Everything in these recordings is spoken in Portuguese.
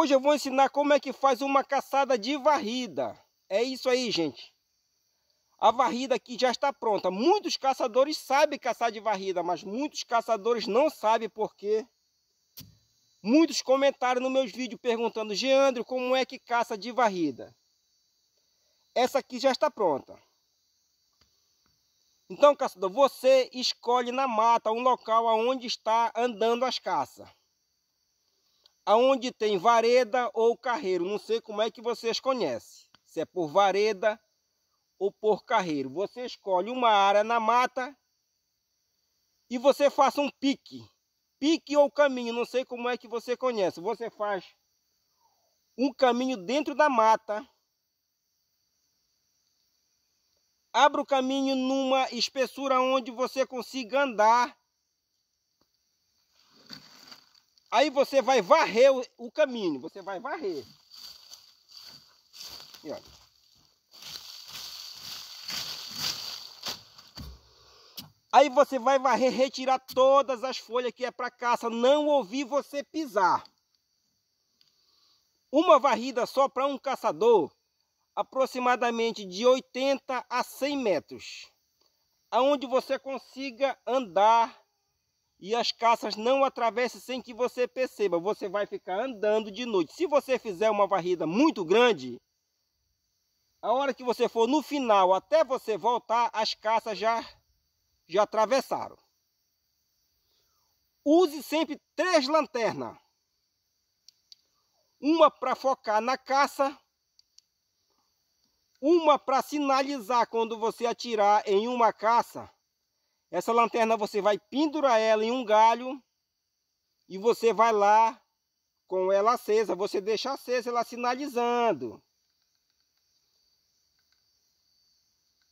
Hoje eu vou ensinar como é que faz uma caçada de varrida. É isso aí, gente. A varrida aqui já está pronta. Muitos caçadores sabem caçar de varrida, mas muitos caçadores não sabem porque muitos comentaram nos meus vídeos perguntando, Geandro, como é que caça de varrida? Essa aqui já está pronta. Então, caçador, você escolhe na mata um local onde está andando as caças aonde tem vareda ou carreiro. Não sei como é que vocês conhecem. Se é por vareda ou por carreiro. Você escolhe uma área na mata e você faça um pique. Pique ou caminho, não sei como é que você conhece. Você faz um caminho dentro da mata. Abra o caminho numa espessura onde você consiga andar Aí você vai varrer o, o caminho, você vai varrer. E olha. Aí você vai varrer, retirar todas as folhas que é para caça, não ouvir você pisar. Uma varrida só para um caçador, aproximadamente de 80 a 100 metros, aonde você consiga andar e as caças não atravessem sem que você perceba. Você vai ficar andando de noite. Se você fizer uma varrida muito grande, a hora que você for no final até você voltar, as caças já, já atravessaram. Use sempre três lanternas. Uma para focar na caça, uma para sinalizar quando você atirar em uma caça essa lanterna você vai pendurar ela em um galho e você vai lá com ela acesa. Você deixa acesa ela sinalizando.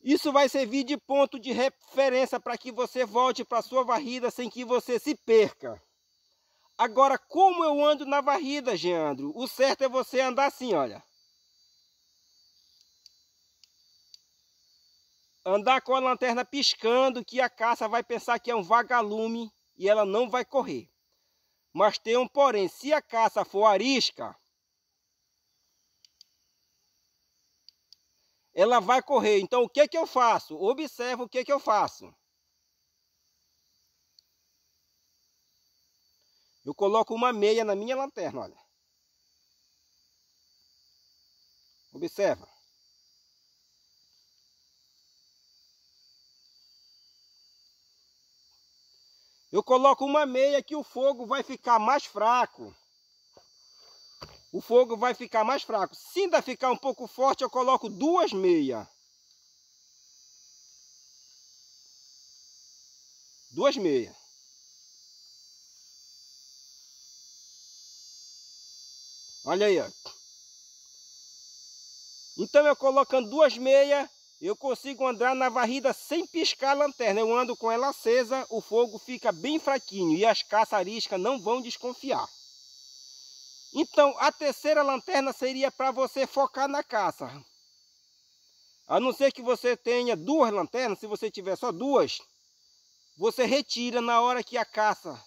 Isso vai servir de ponto de referência para que você volte para sua varrida sem que você se perca. Agora, como eu ando na varrida, Geandro? O certo é você andar assim, olha. andar com a lanterna piscando que a caça vai pensar que é um vagalume e ela não vai correr. Mas tem um porém, se a caça for arisca, ela vai correr. Então o que é que eu faço? Observa o que é que eu faço. Eu coloco uma meia na minha lanterna, olha. Observa. Eu coloco uma meia que o fogo vai ficar mais fraco. O fogo vai ficar mais fraco. Se ainda ficar um pouco forte, eu coloco duas meias. Duas meias. Olha aí, ó. Então eu colocando duas meias, eu consigo andar na varrida sem piscar a lanterna. Eu ando com ela acesa, o fogo fica bem fraquinho e as caçariscas não vão desconfiar. Então, a terceira lanterna seria para você focar na caça. A não ser que você tenha duas lanternas, se você tiver só duas, você retira na hora que a caça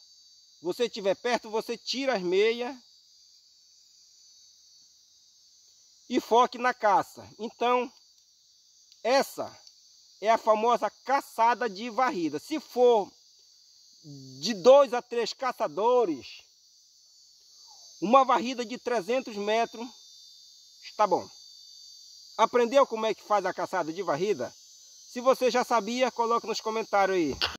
você estiver perto, você tira as meias e foque na caça. Então, essa é a famosa caçada de varrida. Se for de dois a três caçadores, uma varrida de 300 metros está bom. Aprendeu como é que faz a caçada de varrida? Se você já sabia, coloque nos comentários aí.